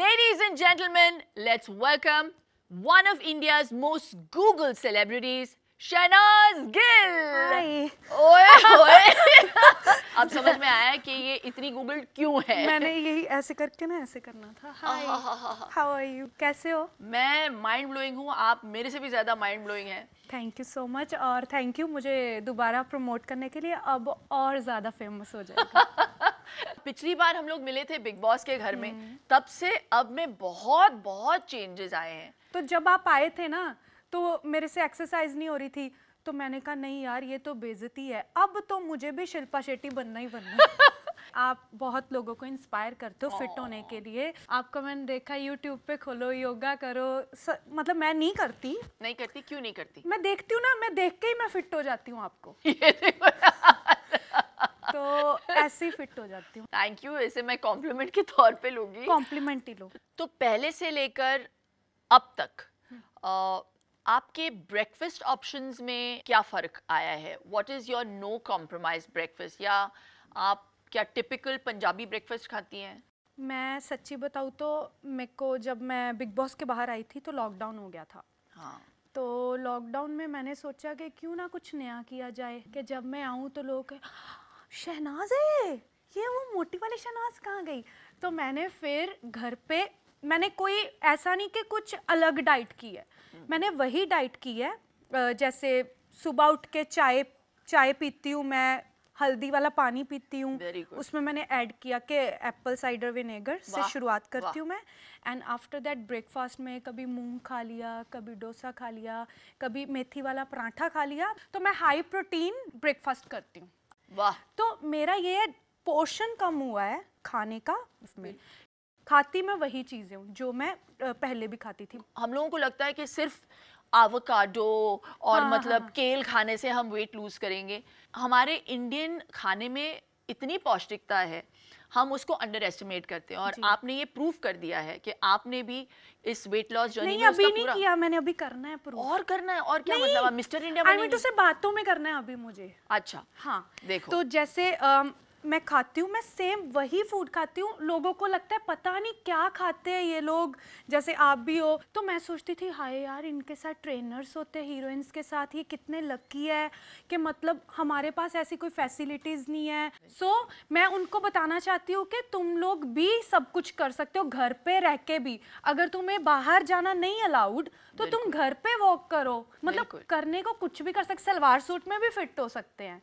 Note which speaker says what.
Speaker 1: Ladies and gentlemen, let's welcome one of India's most Google celebrities, Shanaz Shahnaz Gill
Speaker 2: ओए ओए अब समझ में आया कि ये इतनी गूगल क्यों है मैंने यही ऐसे करके ना ऐसे करना था हाय हाउ आर यू कैसे हो मैं माइंड ब्लोइंग हूँ आप मेरे से भी ज़्यादा माइंड ब्लोइंग है थैंक यू सो मच और थैंक यू मुझे दोबारा प्रमोट करने के लिए अब और ज़्यादा फेमस हो जाएगा पिछली बार हम लोग मिले थे बिग बॉस के घर में हम्म। तब से अब में बहुत बहुत चेंजेस आए हैं तो जब आप आए थे ना तो मेरे से एक्सरसाइज नहीं हो रही थी तो मैंने कहा नहीं यार ये तो बेजती है अब तो मुझे भी शिल्पा शेट्टी बनना ही बनना आप बहुत लोगों को इंस्पायर करते हो फिट होने के लिए आपका मैंने देखा यूट्यूब पे खोलो योगा करो स, मतलब मैं नहीं करती नहीं करती क्यों नहीं करती मैं देखती हूँ ना मैं देख के ही मैं फिट हो जाती हूँ आपको ऐसे ही फिट हो जाती हूँ थैंक यू ऐसे मैं कॉम्प्लीमेंट के तौर पे लूंगी कॉम्प्लीमेंट
Speaker 1: ही लो तो पहले से लेकर अब तक आ, आपके ब्रेकफास्ट ऑप्शंस में क्या फ़र्क आया है what is your no compromise breakfast या आप क्या टिपिकल पंजाबी ब्रेकफास्ट खाती हैं
Speaker 2: मैं सच्ची बताऊँ तो मेरे को जब मैं बिग बॉस के बाहर आई थी तो लॉकडाउन हो गया था हाँ तो लॉकडाउन में मैंने सोचा कि क्यों ना कुछ नया किया जाए कि जब मैं आऊँ तो लोग शहनाज है ये वो मोटी वाली शहनाज कहाँ गई तो मैंने फिर घर पे मैंने कोई ऐसा नहीं कि कुछ अलग डाइट की है हम्म। मैंने वही डाइट की है जैसे सुबह उठ के चाय चाय पीती हूँ मैं हल्दी वाला पानी पीती हूँ उसमें मैंने ऐड किया कि एप्पल साइडर विनेगर से शुरुआत करती हूँ मैं एंड आफ्टर दैट ब्रेकफास्ट में कभी मूंग खा लिया कभी डोसा खा लिया कभी मेथी वाला पराठा खा लिया तो मैं हाई प्रोटीन ब्रेकफास्ट करती हूँ वाह तो मेरा ये पोर्शन कम हुआ है खाने का उसमें हम्म। खाती मैं वही चीज़ें हूँ जो मैं पहले भी खाती थी हम लोगों को लगता है कि सिर्फ आवकाडो
Speaker 1: और हाँ, हाँ, मतलब हाँ, केल खाने से हम वेट लूज़ करेंगे हमारे इंडियन खाने में इतनी पौष्टिकता है हम उसको अंडर एस्टिमेट करते हैं और आपने ये प्रूव कर दिया है कि आपने भी इस वेट लॉस जर्नी नहीं अभी नहीं
Speaker 2: किया मैंने अभी करना है प्रूफ और करना है और क्या मतलब mister India I mean to से बातों में करना है अभी मुझे अच्छा हाँ देखो तो जैसे मैं खाती हूँ मैं सेम वही फूड खाती हूँ लोगों को लगता है पता नहीं क्या खाते हैं ये लोग जैसे आप भी हो तो मैं सोचती थी हाय यार इनके साथ ट्रेनर्स होते हैं हीरोइंस के साथ ये कितने लकी है कि मतलब हमारे पास ऐसी कोई फैसिलिटीज़ नहीं है सो so, मैं उनको बताना चाहती हूँ कि तुम लोग भी सब कुछ कर सकते हो घर पे रह के भी अगर तुम्हें बाहर जाना नहीं अलाउड तो तुम घर पे वॉक करो मतलब करने को कुछ भी कर सकते सलवार सूट में भी फिट हो सकते हैं